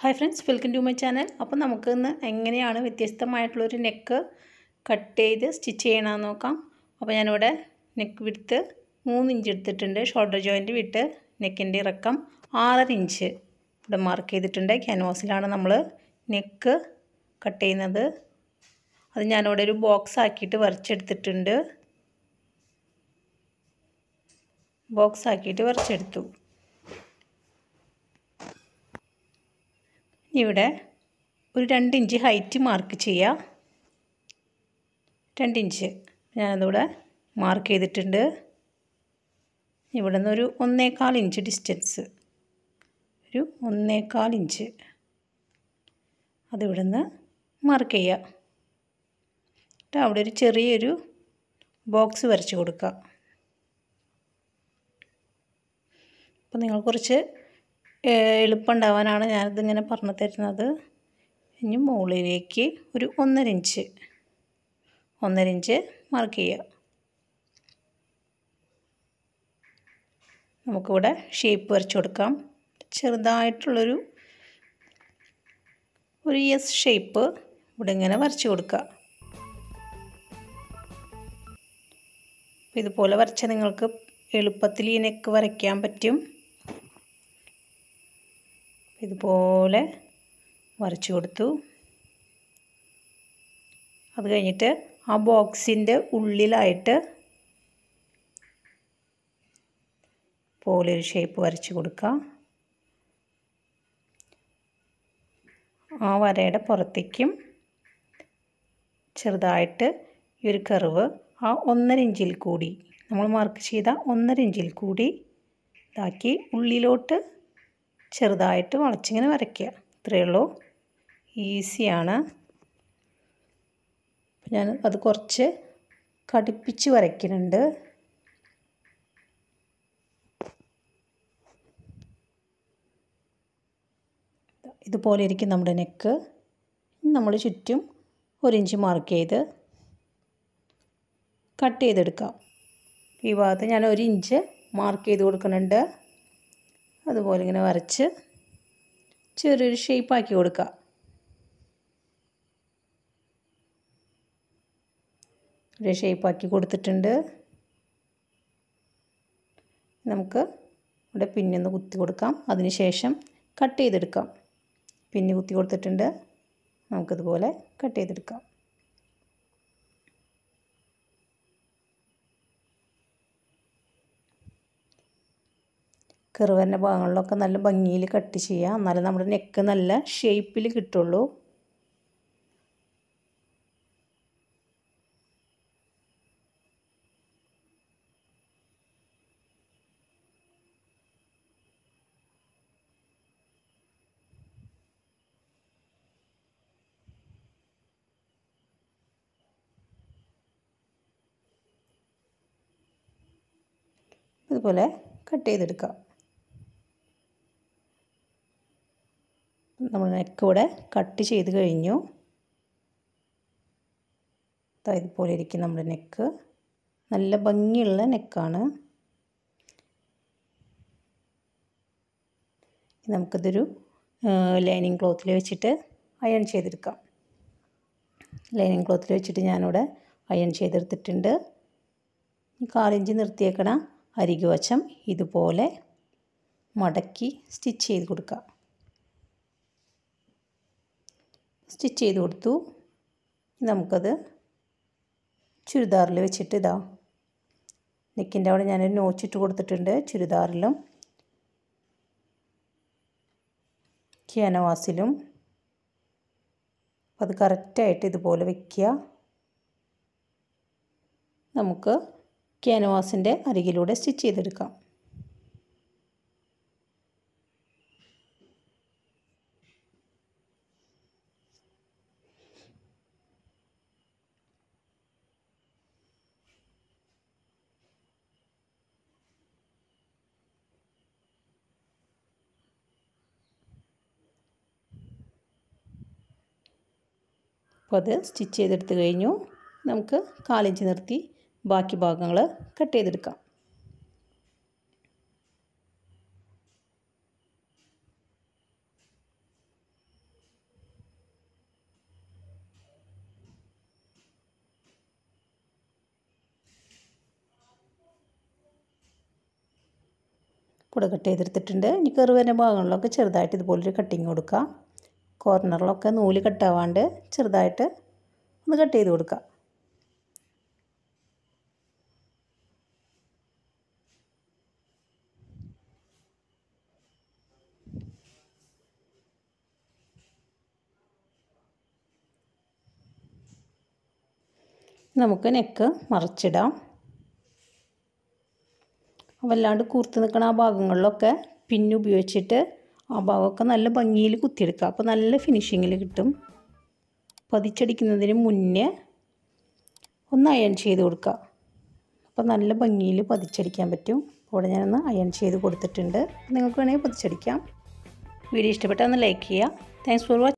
hi friends welcome to my channel അപ്പോൾ നമുക്ക് ഇന്ന് എങ്ങനെയാണ് വ്യത്യസ്തമായിട്ടുള്ളൊരു നെക്ക് കട്ട് ചെയ്ത് സ്റ്റിച്ച് ചെയ്യണമെന്ന് നോക്കാം അപ്പോൾ ഞാനിവിടെ നെക്ക് വിടുത്ത് മൂന്ന് ഇഞ്ച് എടുത്തിട്ടുണ്ട് ഷോൾഡർ ജോയിൻറ്റ് വിട്ട് നെക്കിൻ്റെ ഇറക്കം ആറര ഇഞ്ച് ഇവിടെ മാർക്ക് ചെയ്തിട്ടുണ്ട് ക്യാൻവാസിലാണ് നമ്മൾ നെക്ക് കട്ട് ചെയ്യുന്നത് അത് ഞാനിവിടെ ഒരു ബോക്സ് ആക്കിയിട്ട് വരച്ചെടുത്തിട്ടുണ്ട് ബോക്സ് ആക്കിയിട്ട് വരച്ചെടുത്തു ഇവിടെ ഒരു രണ്ട് ഇഞ്ച് ഹൈറ്റ് മാർക്ക് ചെയ്യുക രണ്ട് ഇഞ്ച് ഞാനതിവിടെ മാർക്ക് ചെയ്തിട്ടുണ്ട് ഇവിടെ നിന്നൊരു ഒന്നേകാൽ ഇഞ്ച് ഡിസ്റ്റൻസ് ഒരു ഒന്നേകാൽ ഇഞ്ച് അതിവിടെ നിന്ന് മാർക്ക് ചെയ്യുക അവിടെ ഒരു ചെറിയൊരു ബോക്സ് വരച്ച് കൊടുക്കുക അപ്പം നിങ്ങൾ കുറച്ച് എളുപ്പമുണ്ടാവാനാണ് ഞാനിതിങ്ങനെ പറഞ്ഞു തരുന്നത് ഇനി മുകളിലേക്ക് ഒരു ഒന്നര ഇഞ്ച് ഒന്നര ഇഞ്ച് മാർക്ക് ചെയ്യുക നമുക്കിവിടെ ഷേപ്പ് വരച്ചു കൊടുക്കാം ചെറുതായിട്ടുള്ളൊരു ഒരു എസ് ഷേപ്പ് ഇവിടെ ഇങ്ങനെ വരച്ചു കൊടുക്കുക ഇതുപോലെ വരച്ചാൽ നിങ്ങൾക്ക് എളുപ്പത്തിൽ ഈ വരയ്ക്കാൻ പറ്റും ഇതുപോലെ വരച്ചു കൊടുത്തു അത് കഴിഞ്ഞിട്ട് ആ ബോക്സിൻ്റെ ഉള്ളിലായിട്ട് പോലൊരു ഷേപ്പ് വരച്ചു കൊടുക്കുക ആ വരയുടെ പുറത്തേക്കും ചെറുതായിട്ട് ഈ ഒരു കർവ് ആ ഒന്നര ഇഞ്ചിൽ കൂടി നമ്മൾ മാർക്ക് ചെയ്ത ഒന്നര ഇഞ്ചിൽ കൂടി ഇതാക്കി ഉള്ളിലോട്ട് ചെറുതായിട്ട് വളച്ചിങ്ങനെ വരയ്ക്കുക ഇത്രയേ ഉള്ളൂ ഈസിയാണ് ഞാൻ അത് കുറച്ച് കടുപ്പിച്ച് വരയ്ക്കുന്നുണ്ട് ഇതുപോലെ ഇരിക്കും നമ്മുടെ നെക്ക് നമ്മൾ ചുറ്റും ഒരിഞ്ച് ഇഞ്ച് മാർക്ക് ചെയ്ത് കട്ട് ചെയ്തെടുക്കാം ഈ ഭാഗത്ത് ഞാൻ ഒരിഞ്ച് ഇഞ്ച് മാർക്ക് ചെയ്ത് കൊടുക്കുന്നുണ്ട് അതുപോലെ ഇങ്ങനെ വരച്ച് ചെറിയൊരു ഷേപ്പാക്കി കൊടുക്കുക ഒരു ഷേപ്പാക്കി കൊടുത്തിട്ടുണ്ട് നമുക്ക് ഇവിടെ പിന്നൊന്ന് കുത്തി കൊടുക്കാം അതിനുശേഷം കട്ട് ചെയ്തെടുക്കാം പിന്നെ കുത്തി കൊടുത്തിട്ടുണ്ട് നമുക്കിതുപോലെ കട്ട് ചെയ്തെടുക്കാം കെറുവൻ്റെ ഭാഗങ്ങളിലൊക്കെ നല്ല ഭംഗിയിൽ കട്ട് ചെയ്യുക എന്നാലേ നമ്മുടെ നെക്ക് നല്ല ഷേപ്പിൽ കിട്ടുള്ളൂ ഇതുപോലെ കട്ട് ചെയ്തെടുക്കുക നമ്മൾ നെക്ക് ഇവിടെ കട്ട് ചെയ്ത് കഴിഞ്ഞു ഇതുപോലെ ഇരിക്കും നമ്മുടെ നെക്ക് നല്ല ഭംഗിയുള്ള നെക്കാണ് നമുക്കിതൊരു ലൈനിങ് ക്ലോത്തിൽ വെച്ചിട്ട് അയൺ ചെയ്തെടുക്കാം ലൈനിങ് ക്ലോത്തിൽ വെച്ചിട്ട് ഞാനിവിടെ അയൺ ചെയ്തെടുത്തിട്ടുണ്ട് കാലിഞ്ച് നിർത്തിയേക്കണ അരികുവശം ഇതുപോലെ മടക്കി സ്റ്റിച്ച് ചെയ്ത് കൊടുക്കുക സ്റ്റിച്ച് ചെയ്ത് കൊടുത്തു നമുക്കത് ചുരിദാറിൽ വെച്ചിട്ട് ഇതാ നെക്കിൻ്റെ അവിടെ ഞാനൊരു നോച്ചിട്ട് കൊടുത്തിട്ടുണ്ട് ചുരിദാറിലും ക്യാനവാസിലും അത് കറക്റ്റായിട്ട് ഇതുപോലെ വയ്ക്കുക നമുക്ക് ക്യാനവാസിൻ്റെ അരികിലൂടെ സ്റ്റിച്ച് ചെയ്തെടുക്കാം അപ്പോൾ അത് സ്റ്റിച്ച് ചെയ്തെടുത്ത് കഴിഞ്ഞു നമുക്ക് കാലിഞ്ച് നിർത്തി ബാക്കി ഭാഗങ്ങൾ കട്ട് ചെയ്തെടുക്കാം കൂടെ കട്ട് ചെയ്തെടുത്തിട്ടുണ്ട് ഇനി കറുവേൻ്റെ ഭാഗങ്ങളിലൊക്കെ ചെറുതായിട്ട് ഇതുപോലൊരു കട്ടിങ് കൊടുക്കാം കോർണറിലൊക്കെ നൂല് കെട്ടാവാണ്ട് ചെറുതായിട്ട് ഒന്ന് കട്ട് ചെയ്ത് കൊടുക്കുക നമുക്ക് നെക്ക് മറിച്ചിടാം വല്ലാണ്ട് കൂർത്ത് നിൽക്കുന്ന ആ ഭാഗങ്ങളിലൊക്കെ പിന്നുപയോഗിച്ചിട്ട് ആ ഭാഗമൊക്കെ നല്ല ഭംഗിയിൽ കുത്തിയെടുക്കുക അപ്പോൾ നല്ല ഫിനിഷിങ്ങിൽ കിട്ടും പതിച്ചടിക്കുന്നതിന് മുന്നേ ഒന്ന് അയൺ ചെയ്ത് കൊടുക്കുക അപ്പോൾ നല്ല ഭംഗിയിൽ പതിച്ചടിക്കാൻ പറ്റും ഇവിടെ ഞാനൊന്ന് അയൺ ചെയ്ത് കൊടുത്തിട്ടുണ്ട് നിങ്ങൾക്ക് വേണമെങ്കിൽ പതിച്ചടിക്കാം വീഡിയോ ഇഷ്ടപ്പെട്ടാൽ ഒന്ന് ലൈക്ക് ചെയ്യുക താങ്ക്സ് ഫോർ വാച്ച്